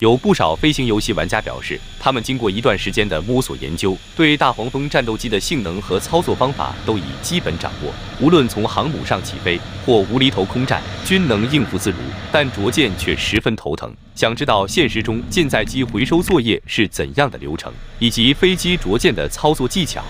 有不少飞行游戏玩家表示，他们经过一段时间的摸索研究，对大黄蜂战斗机的性能和操作方法都已基本掌握，无论从航母上起飞或无厘头空战，均能应付自如。但着舰却十分头疼，想知道现实中舰载机回收作业是怎样的流程，以及飞机着舰的操作技巧。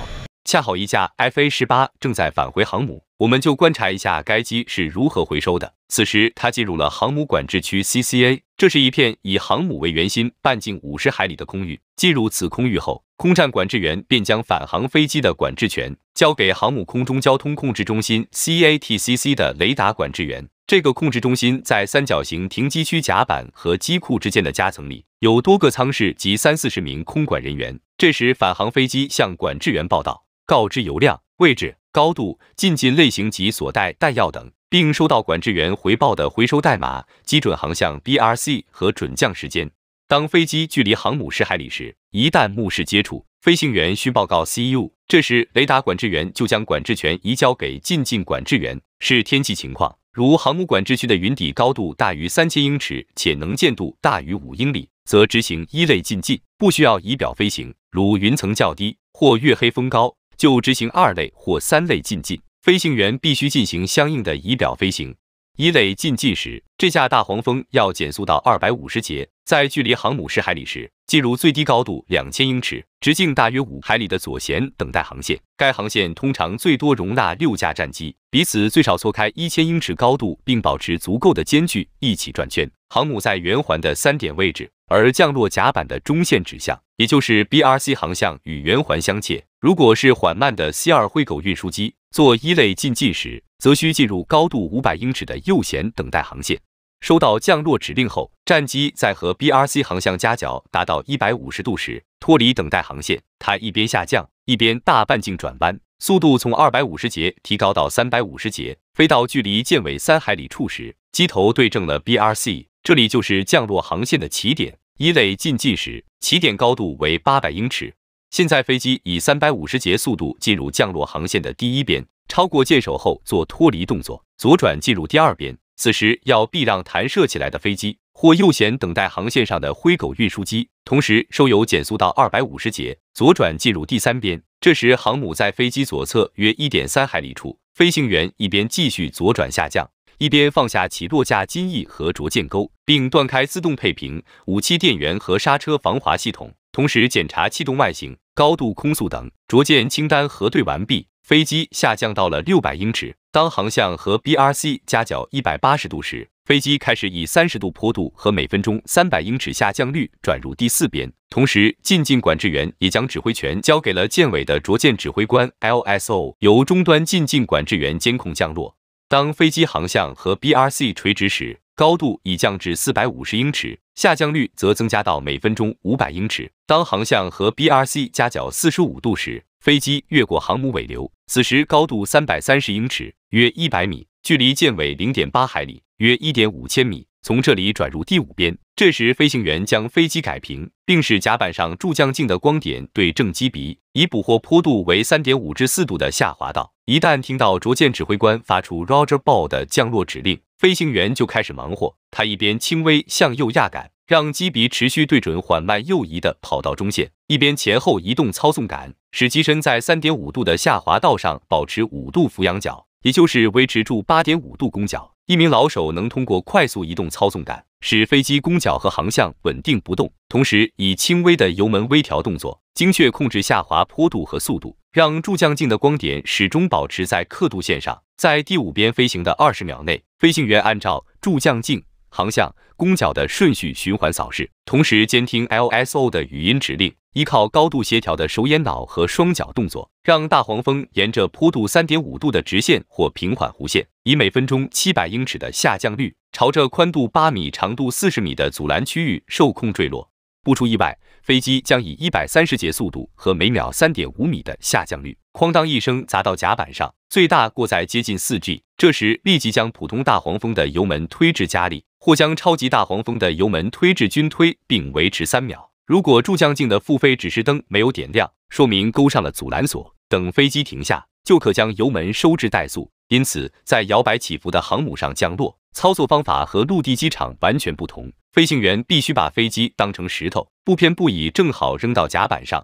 恰好一架 F A 十八正在返回航母，我们就观察一下该机是如何回收的。此时，它进入了航母管制区 C C A，这是一片以航母为圆心、半径五十海里的空域。进入此空域后，空战管制员便将返航飞机的管制权交给航母空中交通控制中心 C A T C C 的雷达管制员。这个控制中心在三角形停机区甲板和机库之间的夹层里，有多个舱室及三四十名空管人员。这时，返航飞机向管制员报道。告知油量、位置、高度、进近类型及所带弹药等，并收到管制员回报的回收代码、基准航向 （BRC） 和准降时间。当飞机距离航母十海里时，一旦目视接触，飞行员需报告 C U。这时，雷达管制员就将管制权移交给进近管制员。视天气情况，如航母管制区的云底高度大于三千英尺且能见度大于五英里，则执行一类进近，不需要仪表飞行。如云层较低或月黑风高，就执行二类或三类进近，飞行员必须进行相应的仪表飞行。一类进忌时，这架大黄蜂要减速到二百五十节，在距离航母十海里时，进入最低高度两千英尺、直径大约五海里的左舷等待航线。该航线通常最多容纳六架战机，彼此最少错开一千英尺高度，并保持足够的间距一起转圈。航母在圆环的三点位置，而降落甲板的中线指向，也就是 B R C 航向与圆环相切。如果是缓慢的 C 二灰狗运输机做一类进忌时，则需进入高度五百英尺的右舷等待航线。收到降落指令后，战机在和 BRC 航向夹角达到一百五十度时，脱离等待航线。它一边下降，一边大半径转弯，速度从二百五十节提高到三百五十节。飞到距离舰尾三海里处时，机头对正了 BRC，这里就是降落航线的起点。一类进近时，起点高度为八百英尺。现在飞机以三百五十节速度进入降落航线的第一边。超过舰首后做脱离动作，左转进入第二边，此时要避让弹射起来的飞机或右舷等待航线上的灰狗运输机，同时收油减速到二百五十节，左转进入第三边。这时航母在飞机左侧约一点三海里处，飞行员一边继续左转下降，一边放下起落架襟翼和着舰钩，并断开自动配平、武器电源和刹车防滑系统，同时检查气动外形、高度、空速等着舰清单核对完毕。飞机下降到了六百英尺，当航向和 B R C 夹角一百八十度时，飞机开始以三十度坡度和每分钟三百英尺下降率转入第四边，同时进近管制员也将指挥权交给了舰尾的着舰指挥官 L S O，由终端进近管制员监控降落。当飞机航向和 B R C 垂直时，高度已降至四百五十英尺，下降率则增加到每分钟五百英尺。当航向和 B R C 夹角四十五度时，飞机越过航母尾流。此时高度三百三十英尺，约一百米，距离舰尾零点八海里，约一点五千米。从这里转入第五边。这时，飞行员将飞机改平，并使甲板上助降镜的光点对正机鼻，以捕获坡度为三点五至四度的下滑道。一旦听到着舰指挥官发出 Roger ball 的降落指令，飞行员就开始忙活。他一边轻微向右压杆，让机鼻持续对准缓慢右移的跑道中线，一边前后移动操纵杆。使机身在三点五度的下滑道上保持五度俯仰角，也就是维持住八点五度攻角。一名老手能通过快速移动操纵杆，使飞机攻角和航向稳定不动，同时以轻微的油门微调动作，精确控制下滑坡度和速度，让助降镜的光点始终保持在刻度线上。在第五边飞行的二十秒内，飞行员按照助降镜。航向、攻角的顺序循环扫视，同时监听 LSO 的语音指令，依靠高度协调的手眼脑和双脚动作，让大黄蜂沿着坡度三点五度的直线或平缓弧线，以每分钟七百英尺的下降率，朝着宽度八米、长度四十米的阻拦区域受控坠落。不出意外，飞机将以一百三十节速度和每秒三点五米的下降率，哐当一声砸到甲板上，最大过载接近四 G。这时，立即将普通大黄蜂的油门推至家里。或将超级大黄蜂的油门推至均推，并维持三秒。如果助降镜的复飞指示灯没有点亮，说明勾上了阻拦索。等飞机停下，就可将油门收至怠速。因此，在摇摆起伏的航母上降落，操作方法和陆地机场完全不同。飞行员必须把飞机当成石头，不偏不倚，正好扔到甲板上。